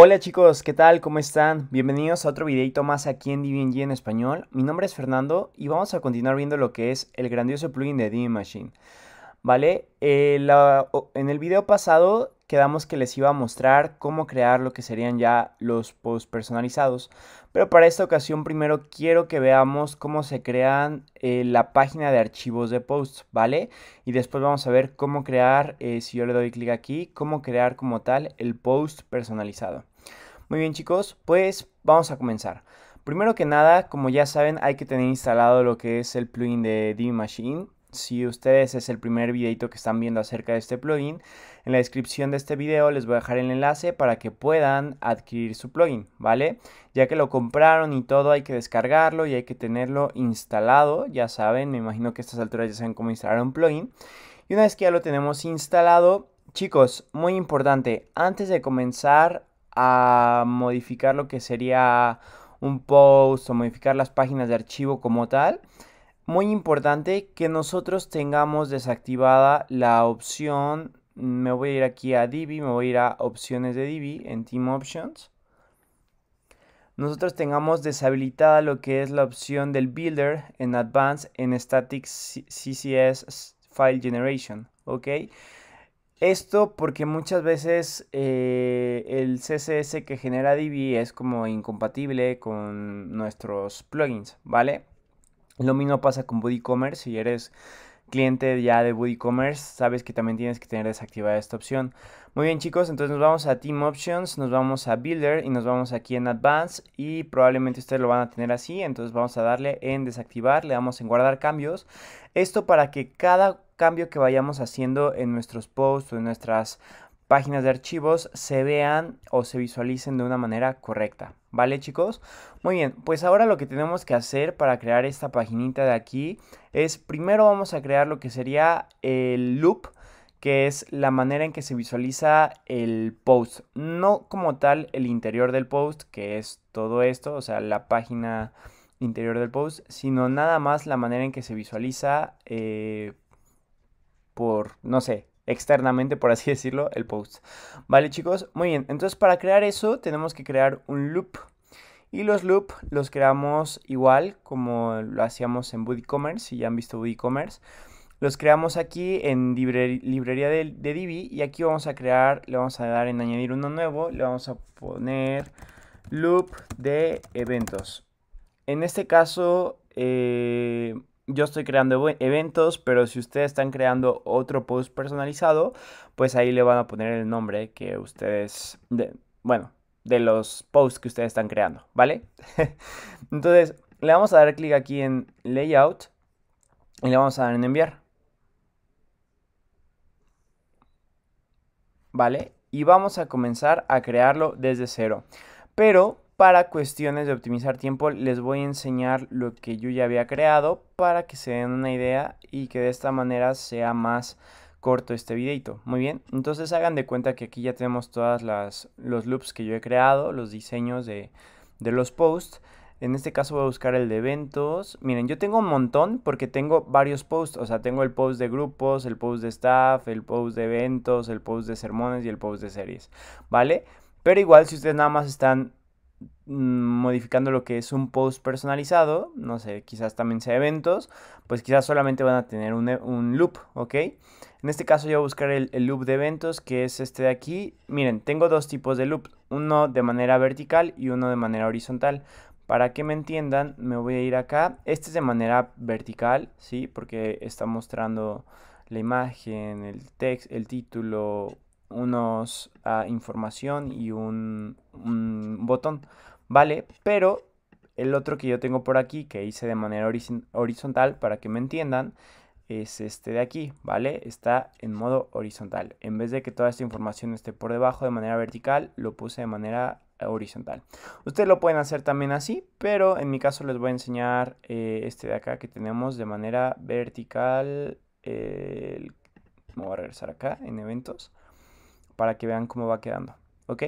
Hola chicos, ¿qué tal? ¿Cómo están? Bienvenidos a otro videito más aquí en DBNG en español. Mi nombre es Fernando y vamos a continuar viendo lo que es el grandioso plugin de DB Machine. ¿Vale? Eh, en el video pasado quedamos que les iba a mostrar cómo crear lo que serían ya los posts personalizados. Pero para esta ocasión primero quiero que veamos cómo se crean eh, la página de archivos de posts, ¿vale? Y después vamos a ver cómo crear, eh, si yo le doy clic aquí, cómo crear como tal el post personalizado. Muy bien chicos, pues vamos a comenzar. Primero que nada, como ya saben, hay que tener instalado lo que es el plugin de Divi Machine. Si ustedes es el primer videito que están viendo acerca de este plugin, en la descripción de este video les voy a dejar el enlace para que puedan adquirir su plugin, ¿vale? Ya que lo compraron y todo, hay que descargarlo y hay que tenerlo instalado, ya saben, me imagino que a estas alturas ya saben cómo instalar un plugin. Y una vez que ya lo tenemos instalado, chicos, muy importante, antes de comenzar a modificar lo que sería un post o modificar las páginas de archivo como tal, muy importante que nosotros tengamos desactivada la opción, me voy a ir aquí a Divi, me voy a ir a opciones de Divi en Team Options. Nosotros tengamos deshabilitada lo que es la opción del Builder en Advanced en Static CCS File Generation, ¿ok? Esto porque muchas veces eh, el CSS que genera Divi es como incompatible con nuestros plugins, ¿vale? Lo mismo pasa con BuddyCommerce. Si eres cliente ya de BuddyCommerce, sabes que también tienes que tener desactivada esta opción. Muy bien chicos, entonces nos vamos a Team Options, nos vamos a Builder y nos vamos aquí en Advanced y probablemente ustedes lo van a tener así, entonces vamos a darle en desactivar, le damos en guardar cambios. Esto para que cada cambio que vayamos haciendo en nuestros posts o en nuestras páginas de archivos se vean o se visualicen de una manera correcta. ¿Vale chicos? Muy bien, pues ahora lo que tenemos que hacer para crear esta paginita de aquí es primero vamos a crear lo que sería el loop que es la manera en que se visualiza el post, no como tal el interior del post, que es todo esto, o sea, la página interior del post, sino nada más la manera en que se visualiza eh, por, no sé, externamente, por así decirlo, el post. Vale, chicos, muy bien. Entonces, para crear eso, tenemos que crear un loop. Y los loops los creamos igual como lo hacíamos en Commerce, si ya han visto Commerce. Los creamos aquí en librería de, de, Divi y aquí vamos a crear, le vamos a dar en añadir uno nuevo, le vamos a poner loop de eventos. En este caso, eh, yo estoy creando eventos, pero si ustedes están creando otro post personalizado, pues ahí le van a poner el nombre que ustedes, bueno, de los posts que ustedes están creando, ¿vale? Entonces, le vamos a dar clic aquí en Layout y le vamos a dar en Enviar. ¿Vale? Y vamos a comenzar a crearlo desde cero. Pero para cuestiones de optimizar tiempo les voy a enseñar lo que yo ya había creado para que se den una idea y que de esta manera sea más corto este videito. Muy bien, entonces hagan de cuenta que aquí ya tenemos todas las los loops que yo he creado, los diseños de, de los posts. En este caso voy a buscar el de eventos. Miren, yo tengo un montón porque tengo varios posts. O sea, tengo el post de grupos, el post de staff, el post de eventos, el post de sermones y el post de series. ¿Vale? Pero igual si ustedes nada más están Mm, modificando lo que es un post personalizado, no sé, quizás también sea eventos, pues quizás solamente van a tener un, loop, ¿ok? En este caso yo voy a buscar el, loop de eventos, que es este de aquí. Miren, tengo dos tipos de loop, uno de manera vertical y uno de manera horizontal. Para que me entiendan, me voy a ir acá. Este es de manera vertical, ¿sí? Porque está mostrando la imagen, el texto, el título, unos ah, información y un, un botón. ¿vale? Pero el otro que yo tengo por aquí, que hice de manera horizontal para que me entiendan, es este de aquí, ¿vale? Está en modo horizontal. En vez de que toda esta información esté por debajo de manera vertical, lo puse de manera eh, horizontal. Ustedes lo pueden hacer también así, pero en mi caso les voy a enseñar eh, este de acá que tenemos de manera vertical. me voy a regresar acá en eventos para que vean cómo va quedando, ¿ok?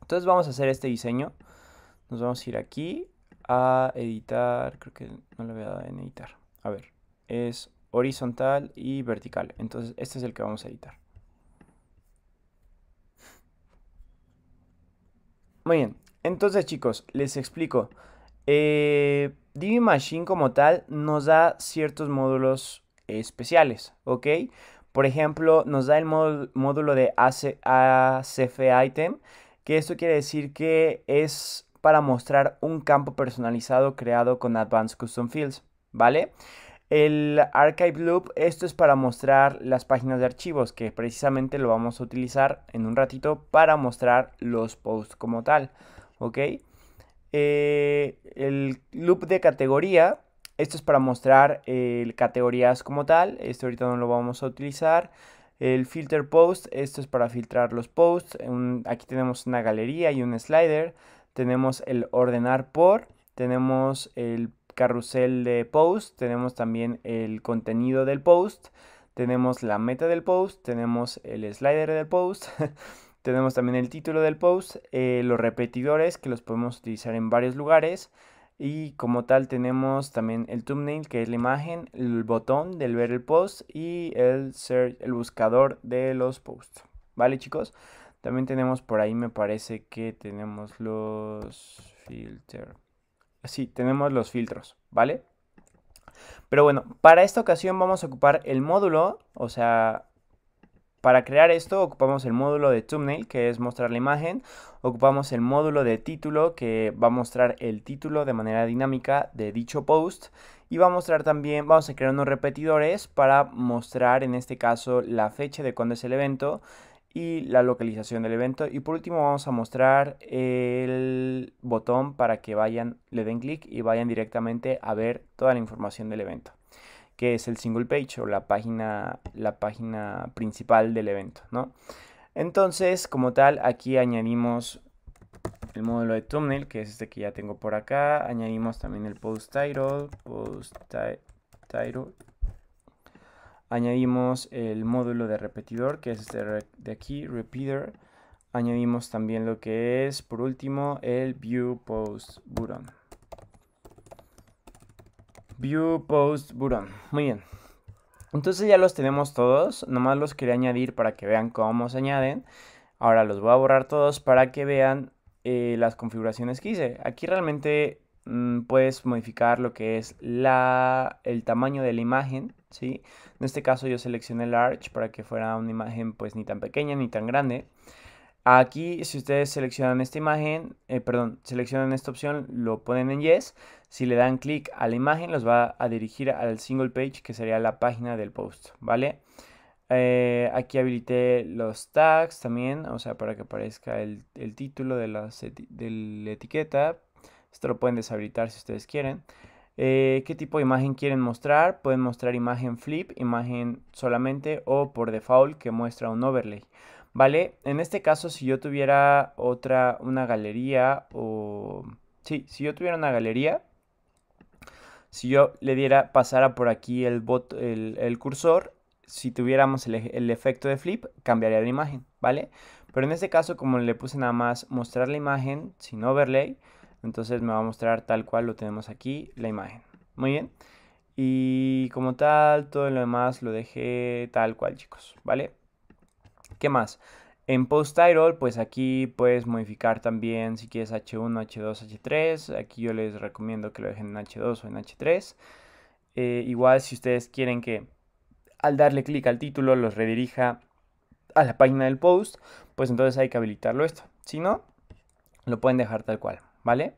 Entonces vamos a hacer este diseño. Nos vamos a ir aquí a editar, creo que no le voy a en editar. A ver, es horizontal y vertical. Entonces este es el que vamos a editar. Muy bien, entonces chicos, les explico. Eh, Divi Machine como tal nos da ciertos módulos especiales, ¿ok? Por ejemplo, nos da el módulo de ACF Item, que esto quiere decir que es para mostrar un campo personalizado creado con Advanced Custom Fields, ¿vale? El Archive Loop, esto es para mostrar las páginas de archivos, que precisamente lo vamos a utilizar en un ratito para mostrar los posts como tal, ¿ok? Eh, el loop de categoría, esto es para mostrar eh, categorías como tal, esto ahorita no lo vamos a utilizar. El filter post, esto es para filtrar los posts, aquí tenemos una galería y un slider tenemos el ordenar por, tenemos el carrusel de post, tenemos también el contenido del post, tenemos la meta del post, tenemos el slider del post, tenemos también el título del post, eh, los repetidores que los podemos utilizar en varios lugares y como tal tenemos también el thumbnail que es la imagen, el botón del ver el post y el, el buscador de los posts. ¿Vale chicos? También tenemos por ahí, me parece que tenemos los filter. Sí, tenemos los filtros, ¿vale? Pero bueno, para esta ocasión vamos a ocupar el módulo, o sea, para crear esto ocupamos el módulo de thumbnail, que es mostrar la imagen, ocupamos el módulo de título, que va a mostrar el título de manera dinámica de dicho post, y va a mostrar también, vamos a crear unos repetidores para mostrar en este caso la fecha de cuándo es el evento, y la localización del evento. Y por último vamos a mostrar el botón para que vayan, le den clic y vayan directamente a ver toda la información del evento, que es el single page o la página, la página principal del evento, ¿no? Entonces, como tal, aquí añadimos el módulo de thumbnail, que es este que ya tengo por acá. Añadimos también el post title, post title añadimos el módulo de repetidor que es este de aquí repeater añadimos también lo que es por último el view post button view post button muy bien entonces ya los tenemos todos nomás los quería añadir para que vean cómo se añaden ahora los voy a borrar todos para que vean eh, las configuraciones que hice aquí realmente Mm, puedes modificar lo que es la, el tamaño de la imagen, ¿sí? En este caso yo seleccioné large para que fuera una imagen pues ni tan pequeña ni tan grande. Aquí si ustedes seleccionan esta imagen, eh, perdón, seleccionan esta opción, lo ponen en yes. Si le dan clic a la imagen los va a dirigir al single page que sería la página del post, ¿vale? Eh, aquí habilité los tags también, o sea, para que aparezca el, el título de la, de la etiqueta, esto lo pueden deshabilitar si ustedes quieren. Eh, ¿Qué tipo de imagen quieren mostrar? Pueden mostrar imagen flip, imagen solamente o por default que muestra un overlay. ¿Vale? En este caso, si yo tuviera otra, una galería o... Sí, si yo tuviera una galería, si yo le diera, pasara por aquí el, bot, el, el cursor, si tuviéramos el, el, efecto de flip, cambiaría la imagen, ¿vale? Pero en este caso, como le puse nada más mostrar la imagen sin overlay, entonces me va a mostrar tal cual lo tenemos aquí, la imagen. Muy bien. Y como tal, todo lo demás lo dejé tal cual, chicos, ¿vale? ¿Qué más? En Post Title, pues aquí puedes modificar también si quieres H1, H2, H3. Aquí yo les recomiendo que lo dejen en H2 o en H3. Eh, igual si ustedes quieren que al darle clic al título los redirija a la página del post, pues entonces hay que habilitarlo esto. Si no, lo pueden dejar tal cual. ¿vale?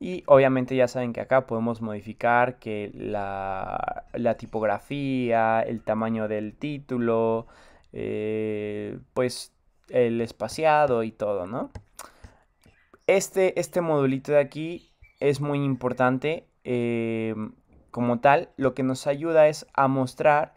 Y obviamente ya saben que acá podemos modificar que la, tipografía, el tamaño del título, eh, pues el espaciado y todo, ¿no? Este, este modulito de aquí es muy importante eh, como tal. Lo que nos ayuda es a mostrar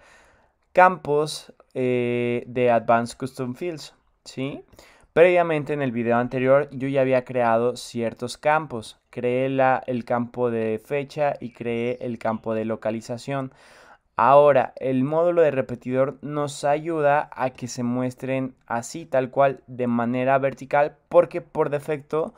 campos eh, de Advanced Custom Fields, ¿sí? sí Previamente en el video anterior yo ya había creado ciertos campos. Creé la, el campo de fecha y creé el campo de localización. Ahora, el módulo de repetidor nos ayuda a que se muestren así, tal cual, de manera vertical, porque por defecto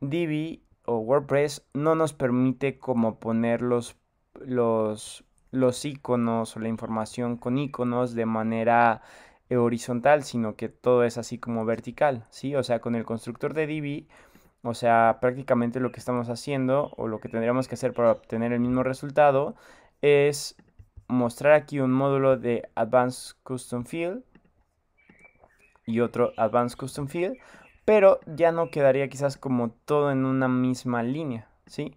Divi o WordPress no nos permite como poner los, los, los iconos o la información con iconos de manera eh, horizontal, sino que todo es así como vertical, ¿sí? O sea, con el constructor de DB, o sea, prácticamente lo que estamos haciendo o lo que tendríamos que hacer para obtener el mismo resultado es mostrar aquí un módulo de Advanced Custom Field y otro Advanced Custom Field, pero ya no quedaría quizás como todo en una misma línea, ¿sí? sí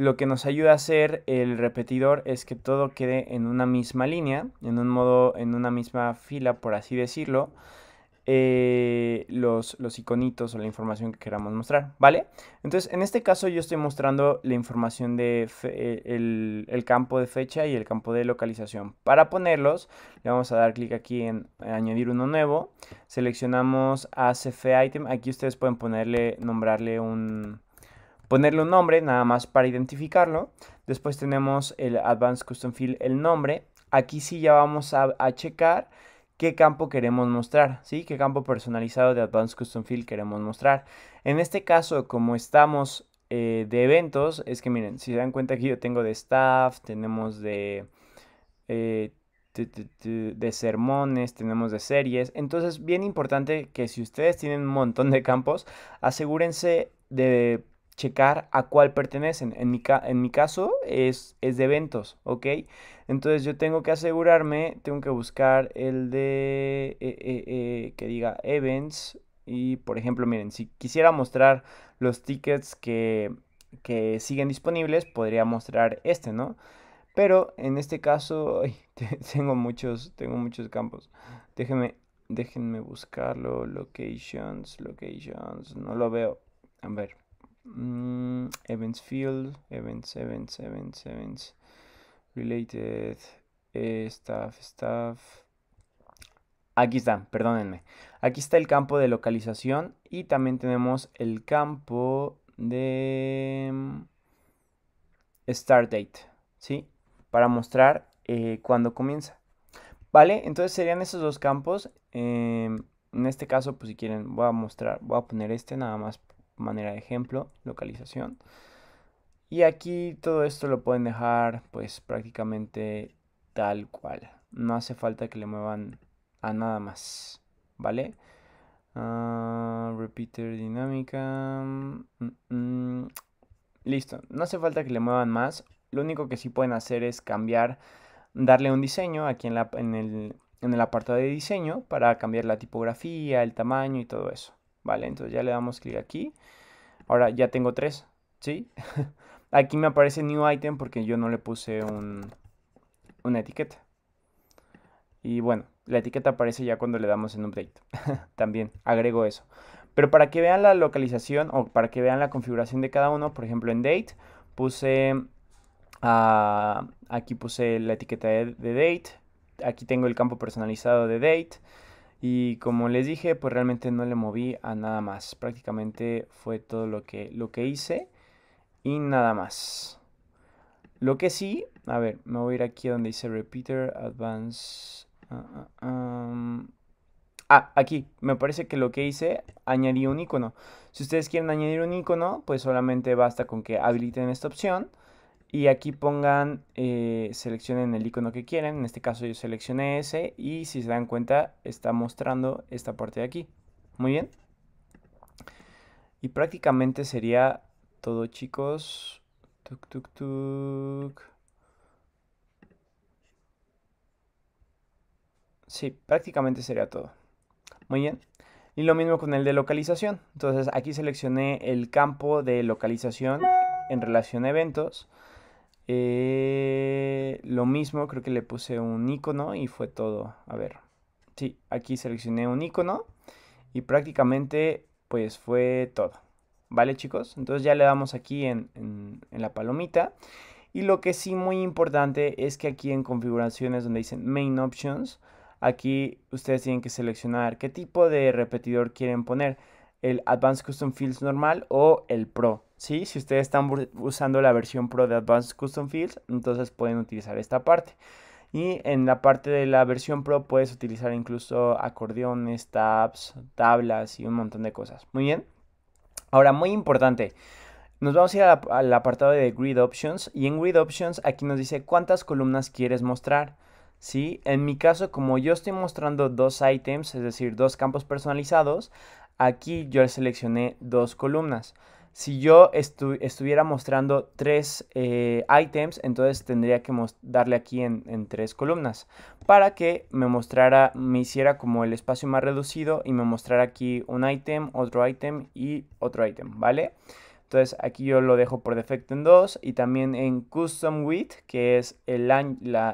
lo que nos ayuda a hacer el repetidor es que todo quede en una misma línea, en un modo, en una misma fila, por así decirlo. Eh, los, iconitos o la información que queramos mostrar, ¿vale? Entonces, en este caso yo estoy mostrando la información de eh, el, campo de fecha y el campo de localización. Para ponerlos, le vamos a dar clic aquí en añadir uno nuevo, seleccionamos ACF Item, aquí ustedes pueden ponerle, nombrarle un, ponerle un nombre nada más para identificarlo. Después tenemos el Advanced Custom Field, el nombre. Aquí sí ya vamos a, checar qué campo queremos mostrar, ¿sí? Qué campo personalizado de Advanced Custom Field queremos mostrar. En este caso, como estamos eh, de eventos, es que miren, si se dan cuenta que yo tengo de staff, tenemos de, eh, de sermones, tenemos de series. Entonces, bien importante que si ustedes tienen un montón de campos, asegúrense de checar a cuál pertenecen. En mi, en mi caso es, es, de eventos, ¿ok? Entonces yo tengo que asegurarme, tengo que buscar el de eh, eh, eh, que diga events. Y por ejemplo, miren, si quisiera mostrar los tickets que, siguen disponibles, podría mostrar este, ¿no? Pero en este caso, tengo muchos, tengo muchos campos. Déjenme, déjenme buscarlo. Locations, locations, no lo veo. A ver. Mm, events field, events, events, events, events. Related, eh, staff, staff. Aquí está, perdónenme. Aquí está el campo de localización y también tenemos el campo de mm, start date, ¿sí? Para mostrar eh, cuando comienza. ¿Vale? Entonces serían esos dos campos. Em, en este caso, pues si quieren, voy a mostrar, voy a poner este nada más manera de ejemplo, localización. Y aquí todo esto lo pueden dejar pues prácticamente tal cual. No hace falta que le muevan a nada más, ¿vale? Ah, repeater dinámica. Mm, mm. Listo, no hace falta que le muevan más. Lo único que sí pueden hacer es cambiar, darle un diseño aquí en, el, en el apartado de diseño para cambiar la tipografía, el tamaño y todo eso. Vale, entonces ya le damos clic aquí. Ahora ya tengo tres, ¿sí? aquí me aparece New Item porque yo no le puse un, una etiqueta. Y bueno, la etiqueta aparece ya cuando le damos en Update. También agrego eso. Pero para que vean la localización o para que vean la configuración de cada uno, por ejemplo en Date puse... Ah, aquí puse la etiqueta de Date. Aquí tengo el campo personalizado de Date. Y como les dije, pues realmente no le moví a nada más. Prácticamente fue todo lo que, lo que hice y nada más. Lo que sí, a ver, me voy a ir aquí donde dice Repeater, Advance. Ah, ah, um, ah, aquí, me parece que lo que hice, añadí un icono. Si ustedes quieren añadir un icono, pues solamente basta con que habiliten esta opción y aquí pongan, eh, seleccionen el icono que quieren, en este caso yo seleccioné ese y si se dan cuenta está mostrando esta parte de aquí. Muy bien. Y prácticamente sería todo chicos. Tuk, tuk, tuk. Sí, prácticamente sería todo. Muy bien. Y lo mismo con el de localización. Entonces aquí seleccioné el campo de localización en relación a eventos. Eh, lo mismo, creo que le puse un icono y fue todo. A ver, sí, aquí seleccioné un icono y prácticamente pues fue todo. ¿Vale chicos? Entonces ya le damos aquí en, en la palomita. Y lo que sí muy importante es que aquí en configuraciones donde dicen Main Options, aquí ustedes tienen que seleccionar qué tipo de repetidor quieren poner, el Advanced Custom Fields normal o el Pro. ¿sí? Si ustedes están usando la versión Pro de Advanced Custom Fields, entonces pueden utilizar esta parte. Y en la parte de la versión Pro puedes utilizar incluso acordeones, tabs, tablas y un montón de cosas. Muy bien. Ahora, muy importante. Nos vamos a ir al apartado de Grid Options. Y en Grid Options aquí nos dice cuántas columnas quieres mostrar. ¿Sí? En mi caso, como yo estoy mostrando dos items, es decir, dos campos personalizados, aquí yo seleccioné dos columnas. Si yo estuviera mostrando tres eh, items, entonces tendría que darle aquí en, tres columnas para que me mostrara, me hiciera como el espacio más reducido y me mostrara aquí un item, otro item y otro item, ¿vale? Entonces aquí yo lo dejo por defecto en 2 y también en Custom Width, que es el, la,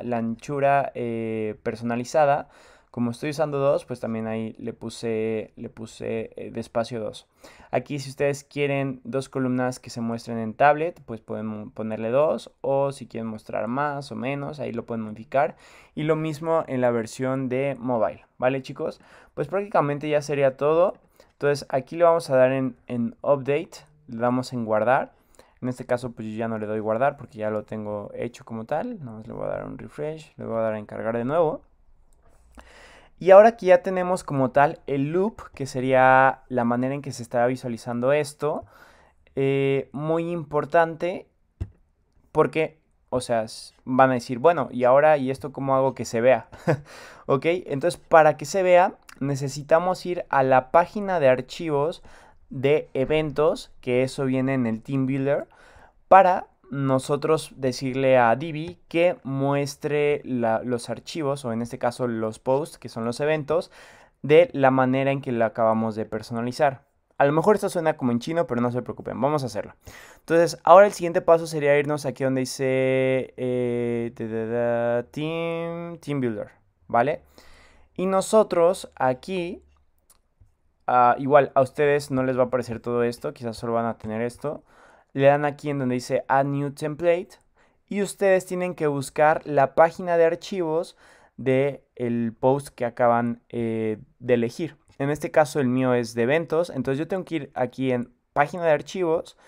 la, anchura eh, personalizada, como estoy usando dos, pues también ahí le puse, le puse eh, despacio 2. Aquí si ustedes quieren dos columnas que se muestren en tablet, pues pueden ponerle dos. o si quieren mostrar más o menos, ahí lo pueden modificar. Y lo mismo en la versión de mobile, ¿vale chicos? Pues prácticamente ya sería todo. Entonces aquí le vamos a dar en, update, le damos en guardar. En este caso pues yo ya no le doy guardar porque ya lo tengo hecho como tal. le voy a dar un refresh, le voy a dar a cargar de nuevo. Y ahora aquí ya tenemos como tal el loop, que sería la manera en que se está visualizando esto, eh, muy importante porque, o sea, van a decir, bueno, y ahora, ¿y esto cómo hago que se vea? ¿Ok? Entonces, para que se vea, necesitamos ir a la página de archivos de eventos, que eso viene en el Team Builder, para nosotros decirle a Divi que muestre los archivos, o en este caso los posts, que son los eventos, de la manera en que lo acabamos de personalizar. A lo mejor esto suena como en chino, pero no se preocupen, vamos a hacerlo. Entonces, ahora el siguiente paso sería irnos aquí donde dice eh, team, team Builder, ¿vale? Y nosotros aquí, ah, igual a ustedes no les va a aparecer todo esto, quizás solo van a tener esto le dan aquí en donde dice Add New Template y ustedes tienen que buscar la página de archivos del el post que acaban eh, de elegir. En este caso el mío es de eventos, entonces yo tengo que ir aquí en página de archivos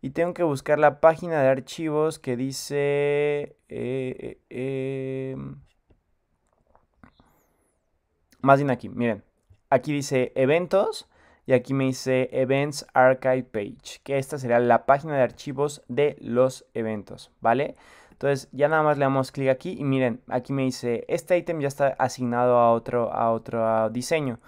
y tengo que buscar la página de archivos que dice... Eh, eh, em, más bien aquí, miren. Aquí dice eventos y aquí me dice Events Archive Page, que esta sería la página de archivos de los eventos, ¿vale? Entonces ya nada más le damos clic aquí y miren, aquí me dice, este ítem ya está asignado a otro, a otro diseño.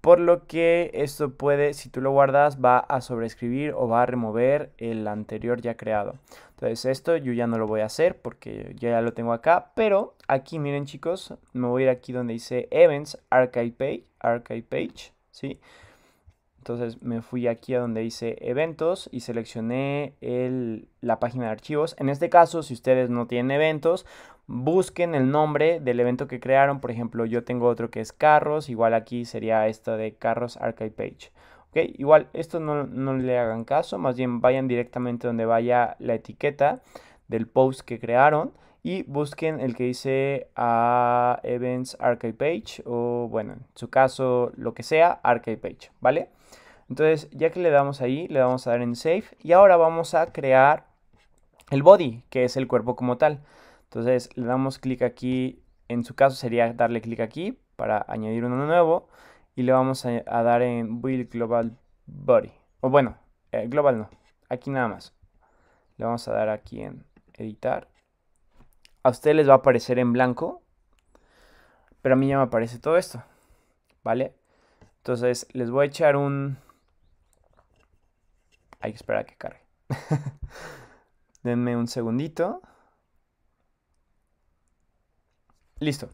Por lo que esto puede, si tú lo guardas, va a sobrescribir o va a remover el anterior ya creado. Entonces esto yo ya no lo voy a hacer porque ya lo tengo acá. Pero aquí miren chicos, me voy a ir aquí donde dice Events Archive Page, Archive Page, ¿sí? sí entonces me fui aquí a donde dice eventos y seleccioné el, la página de archivos. En este caso, si ustedes no tienen eventos, busquen el nombre del evento que crearon. Por ejemplo, yo tengo otro que es carros. Igual aquí sería esta de carros archive page. Okay, igual esto no, le hagan caso, más bien vayan directamente donde vaya la etiqueta del post que crearon y busquen el que dice a ah, Events Archive Page o bueno, en su caso lo que sea, Archive Page, ¿vale? Entonces, ya que le damos ahí, le vamos a dar en Save. Y ahora vamos a crear el body, que es el cuerpo como tal. Entonces, le damos clic aquí. En su caso sería darle clic aquí para añadir uno nuevo. Y le vamos a, dar en Build Global Body. O bueno, eh, Global no. Aquí nada más. Le vamos a dar aquí en Editar. A ustedes les va a aparecer en blanco. Pero a mí ya me aparece todo esto. ¿Vale? Entonces, les voy a echar un hay que esperar a que cargue. Denme un segundito. Listo.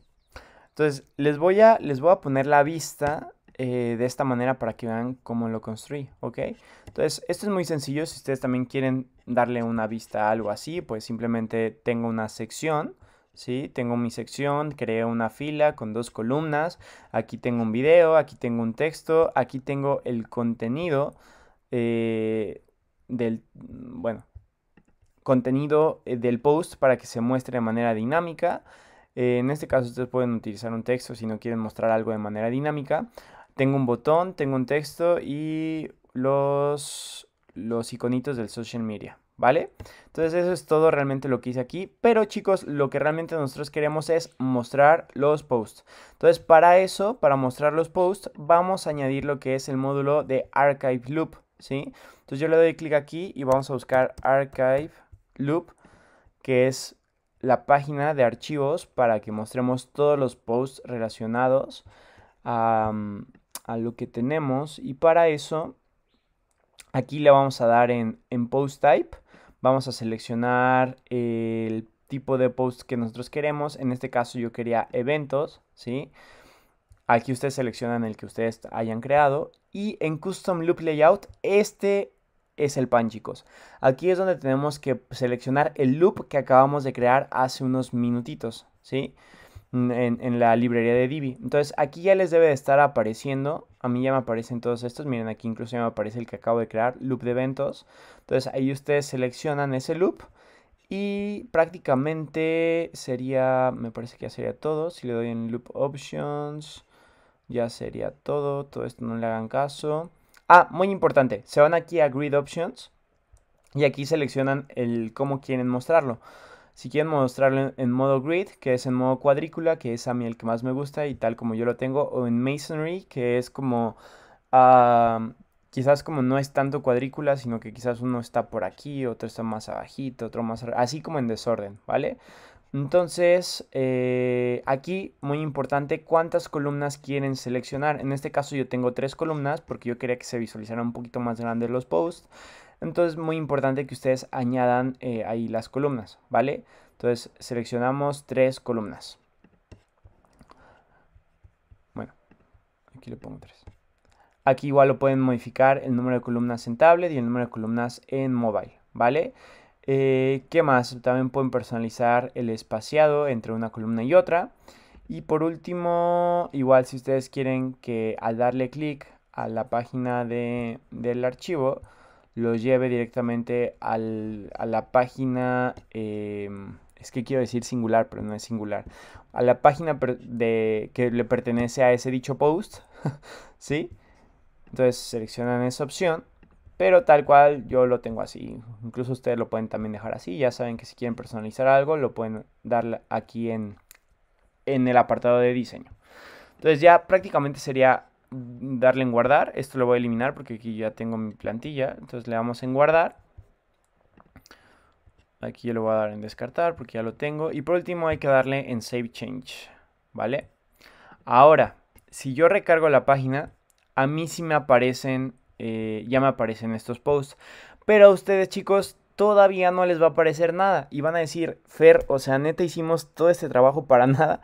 Entonces, les voy a, les voy a poner la vista eh, de esta manera para que vean cómo lo construí, ¿ok? Entonces, esto es muy sencillo. Si ustedes también quieren darle una vista a algo así, pues simplemente tengo una sección, ¿sí? Tengo mi sección, Creo una fila con dos columnas. Aquí tengo un video, aquí tengo un texto, aquí tengo el contenido eh, del, bueno, contenido eh, del post para que se muestre de manera dinámica. Eh, en este caso ustedes pueden utilizar un texto si no quieren mostrar algo de manera dinámica. Tengo un botón, tengo un texto y los, los iconitos del social media. ¿Vale? Entonces eso es todo realmente lo que hice aquí. Pero chicos, lo que realmente nosotros queremos es mostrar los posts. Entonces para eso, para mostrar los posts, vamos a añadir lo que es el módulo de Archive Loop. Entonces yo le doy clic aquí y vamos a buscar Archive Loop, que es la página de archivos para que mostremos todos los posts relacionados a, mm, lo que tenemos. Y para eso, aquí le vamos a dar en, Post Type, vamos a seleccionar el tipo de post que nosotros queremos. En este caso yo quería eventos, ¿sí? Aquí ustedes seleccionan el que ustedes hayan creado y en Custom Loop Layout este es el pan chicos. Aquí es donde tenemos que seleccionar el loop que acabamos de crear hace unos minutitos, ¿sí? En, la librería de Divi. Entonces aquí ya les debe de estar apareciendo, a mí ya me aparecen todos estos, miren aquí incluso ya me aparece el que acabo de crear, loop de eventos. Entonces ahí ustedes seleccionan ese loop y prácticamente sería, me parece que ya sería todo. Si le doy en loop options... Ya sería todo. Todo esto no le hagan caso. Ah, muy importante. Se van aquí a Grid Options. Y aquí seleccionan el cómo quieren mostrarlo. Si quieren mostrarlo en modo grid, que es en modo cuadrícula, que es a mí el que más me gusta y tal como yo lo tengo, o en masonry, que es como ah, quizás como no es tanto cuadrícula, sino que quizás uno está por aquí, otro está más abajito, otro más... Así como en desorden, ¿vale? Entonces, eh, aquí muy importante cuántas columnas quieren seleccionar. En este caso yo tengo tres columnas porque yo quería que se visualizaran un poquito más grandes los posts. Entonces, muy importante que ustedes añadan eh, ahí las columnas, ¿vale? Entonces, seleccionamos tres columnas. Bueno, aquí le pongo tres. Aquí igual lo pueden modificar el número de columnas en tablet y el número de columnas en mobile, ¿vale? Eh, ¿Qué más? También pueden personalizar el espaciado entre una columna y otra. Y por último, igual si ustedes quieren que al darle clic a la página del archivo, Lo lleve directamente a la página, em, es que quiero decir singular, pero no es singular, a la página de, que le pertenece a ese dicho post, ¿sí? Entonces seleccionan esa opción pero tal cual yo lo tengo así. Incluso ustedes lo pueden también dejar así. Ya saben que si quieren personalizar algo, lo pueden dar aquí en, en el apartado de diseño. Entonces ya prácticamente sería darle en guardar. Esto lo voy a eliminar porque aquí ya tengo mi plantilla. Entonces le damos en guardar. Aquí yo lo voy a dar en descartar porque ya lo tengo. Y por último hay que darle en save change. ¿Vale? Ahora, si yo recargo la página, a mí sí me aparecen eh, ya me aparecen estos posts. Pero a ustedes chicos todavía no les va a aparecer nada y van a decir, Fer, o sea, neta hicimos todo este trabajo para nada.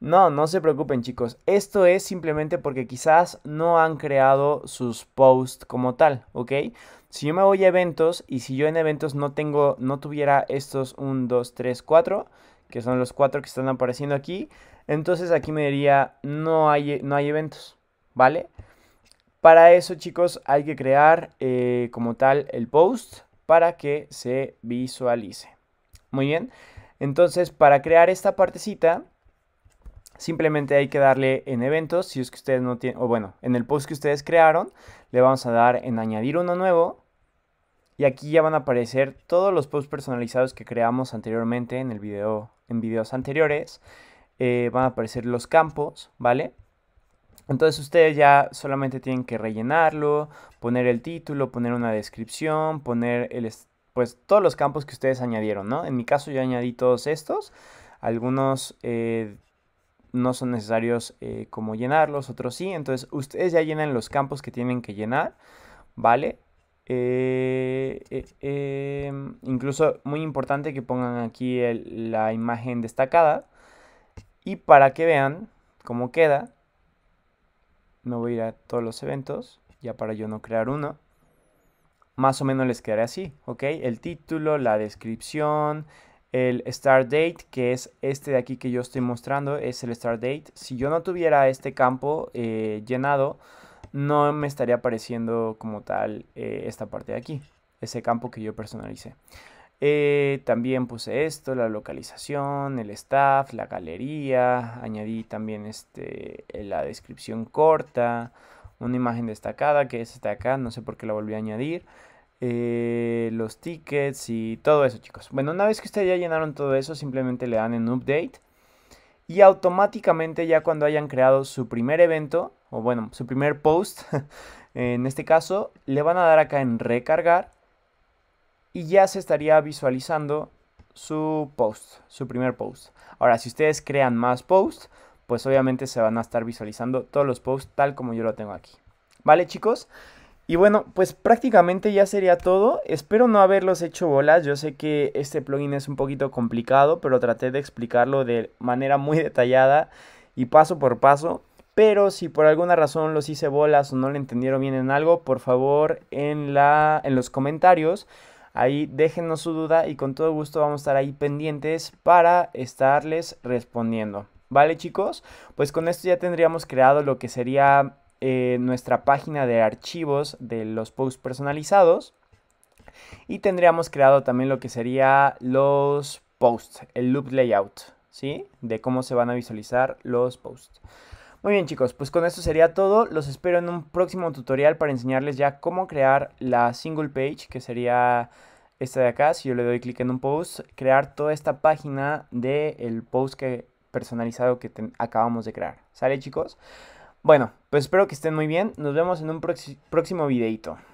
No, no se preocupen chicos, esto es simplemente porque quizás no han creado sus posts como tal, ¿ok? Si yo me voy a eventos y si yo en eventos no tengo, no tuviera estos 1, 2, 3, 4, que son los cuatro que están apareciendo aquí, entonces aquí me diría no hay, no hay eventos, ¿vale? Para eso, chicos, hay que crear eh, como tal el post para que se visualice. Muy bien. Entonces, para crear esta partecita, simplemente hay que darle en eventos, si es que ustedes no tienen, o bueno, en el post que ustedes crearon, le vamos a dar en añadir uno nuevo. Y aquí ya van a aparecer todos los posts personalizados que creamos anteriormente en videos anteriores. Eh, van a aparecer los campos, ¿vale? Entonces ustedes ya solamente tienen que rellenarlo, poner el título, poner una descripción, poner el, pues todos los campos que ustedes añadieron, ¿no? En mi caso yo añadí todos estos, algunos eh, no son necesarios eh, como llenarlos, otros sí, entonces ustedes ya llenan los campos que tienen que llenar, ¿vale? Eh, em, incluso muy importante que pongan aquí la imagen destacada y para que vean cómo queda no voy a ir a todos los eventos, ya para yo no crear uno. Más o menos les quedaré así, ¿ok? El título, la descripción, el start date, que es este de aquí que yo estoy mostrando, es el start date. Si yo no tuviera este campo eh, llenado, no me estaría apareciendo como tal eh, esta parte de aquí, ese campo que yo personalicé. Eh, también puse esto, la localización, el staff, la galería. Añadí también este, eh, la descripción corta, una imagen destacada que es esta de acá, no sé por qué la volví a añadir. Eh, los tickets y todo eso, chicos. Bueno, una vez que ustedes ya llenaron todo eso, simplemente le dan en update. Y automáticamente ya cuando hayan creado su primer evento, o bueno, su primer post, en este caso, le van a dar acá en recargar y ya se estaría visualizando su post, su primer post. Ahora, si ustedes crean más posts, pues obviamente se van a estar visualizando todos los posts tal como yo lo tengo aquí. ¿Vale, chicos? Y bueno, pues prácticamente ya sería todo. Espero no haberlos hecho bolas. Yo sé que este plugin es un poquito complicado, pero traté de explicarlo de manera muy detallada y paso por paso. Pero si por alguna razón los hice bolas o no lo entendieron bien en algo, por favor en, la, en los comentarios Ahí déjenos su duda y con todo gusto vamos a estar ahí pendientes para estarles respondiendo. ¿Vale chicos? Pues con esto ya tendríamos creado lo que sería eh, nuestra página de archivos de los posts personalizados. Y tendríamos creado también lo que sería los posts, el loop layout, ¿sí? De cómo se van a visualizar los posts. Muy bien chicos, pues con esto sería todo. Los espero en un próximo tutorial para enseñarles ya cómo crear la single page, que sería esta de acá. Si yo le doy clic en un post, crear toda esta página del post que, personalizado que acabamos de crear. ¿Sale chicos? Bueno, pues espero que estén muy bien. Nos vemos en un próximo videito.